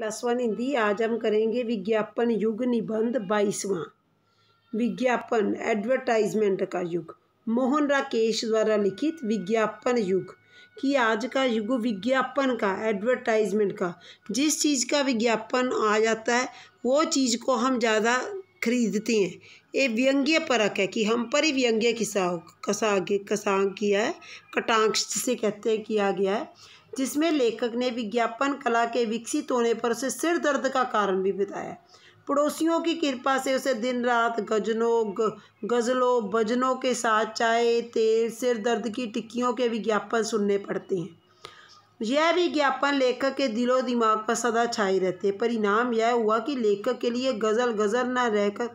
plus one Hindi आज हम करेंगे विज्ञापन युग निबंध बाईसवां विज्ञापन एडवर्टाइजमेंट का युग मोहन राकेश द्वारा लिखित विज्ञापन युग कि आज का युग विज्ञापन का एडवर्टाइजमेंट का जिस चीज़ का विज्ञापन आ जाता है वो चीज़ को हम ज़्यादा खरीदते हैं ये व्यंग्य परक है कि हम पर ही व्यंग्य किसा कसा कसा किया है कटाक्ष से कहते हैं किया गया है जिसमें लेखक ने विज्ञापन कला के विकसित होने पर उसे सिर दर्द का कारण भी बताया पड़ोसियों की कृपा से उसे दिन रात गजनों गज़लों भजनों के साथ चाय तेल सिर दर्द की टिक्कियों के विज्ञापन सुनने पड़ते हैं यह विज्ञापन लेखक के दिलो दिमाग पर सदा छाई रहते परिणाम यह हुआ कि लेखक के लिए गज़ल गज़ल न रहकर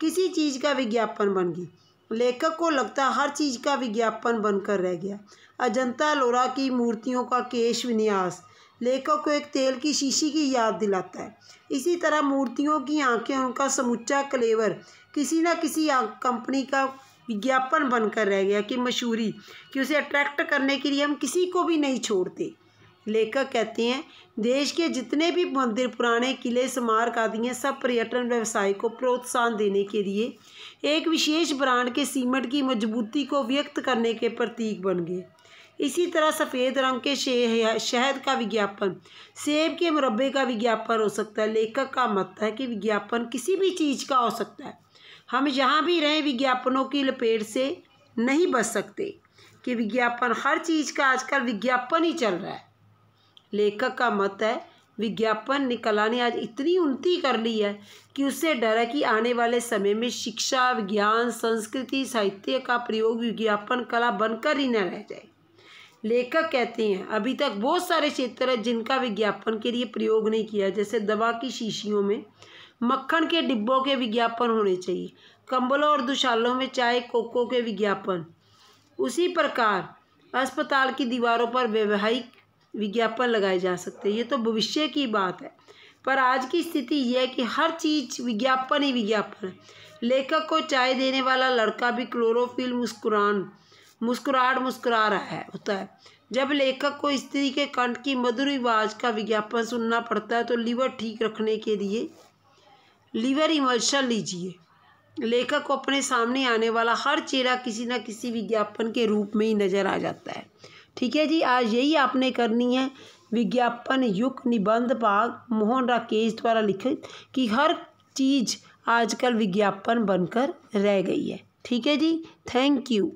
किसी चीज़ का विज्ञापन बन गई लेखक को लगता हर चीज़ का विज्ञापन बनकर रह गया अजंता लोरा की मूर्तियों का केश विन्यास लेखक को एक तेल की शीशी की याद दिलाता है इसी तरह मूर्तियों की आंखें उनका समुच्चा कलेवर किसी न किसी कंपनी का विज्ञापन बनकर रह गया कि मशहूरी कि उसे अट्रैक्ट करने के लिए हम किसी को भी नहीं छोड़ते लेखक कहते हैं देश के जितने भी मंदिर पुराने किले स्मारक आदि हैं सब पर्यटन व्यवसाय को प्रोत्साहन देने के लिए एक विशेष ब्रांड के सीमेंट की मजबूती को व्यक्त करने के प्रतीक बन गए इसी तरह सफ़ेद रंग के शहद का विज्ञापन सेब के मुरबे का विज्ञापन हो सकता है लेखक का मत है कि विज्ञापन किसी भी चीज़ का हो सकता है हम यहाँ भी रहें विज्ञापनों की लपेट से नहीं बच सकते कि विज्ञापन हर चीज़ का आजकल विज्ञापन ही चल रहा है लेखक का मत है विज्ञापन निकला कला ने आज इतनी उन्नति कर ली है कि उससे डर है कि आने वाले समय में शिक्षा विज्ञान संस्कृति साहित्य का प्रयोग विज्ञापन कला बनकर ही न रह जाए लेखक कहते हैं अभी तक बहुत सारे क्षेत्र हैं जिनका विज्ञापन के लिए प्रयोग नहीं किया जैसे दवा की शीशियों में मक्खन के डिब्बों के विज्ञापन होने चाहिए कंबलों और दुशालों में चाय कोको के विज्ञापन उसी प्रकार अस्पताल की दीवारों पर व्यवहारिक विज्ञापन लगाए जा सकते हैं ये तो भविष्य की बात है पर आज की स्थिति यह है कि हर चीज़ विज्ञापन ही विज्ञापन है लेखक को चाय देने वाला लड़का भी क्लोरोफिल मुस्कुरान मुस्कुराहट मुस्कुरा रहा है होता है जब लेखक को स्त्री के कंठ की मधुर आवाज का विज्ञापन सुनना पड़ता है तो लीवर ठीक रखने के लिए लीवर इमर्शन लीजिए लेखक को अपने सामने आने वाला हर चेहरा किसी न किसी विज्ञापन के रूप में ही नज़र आ जाता है ठीक है जी आज यही आपने करनी है विज्ञापन युग निबंध भाग मोहन राकेश द्वारा लिखित कि हर चीज़ आजकल विज्ञापन बनकर रह गई है ठीक है जी थैंक यू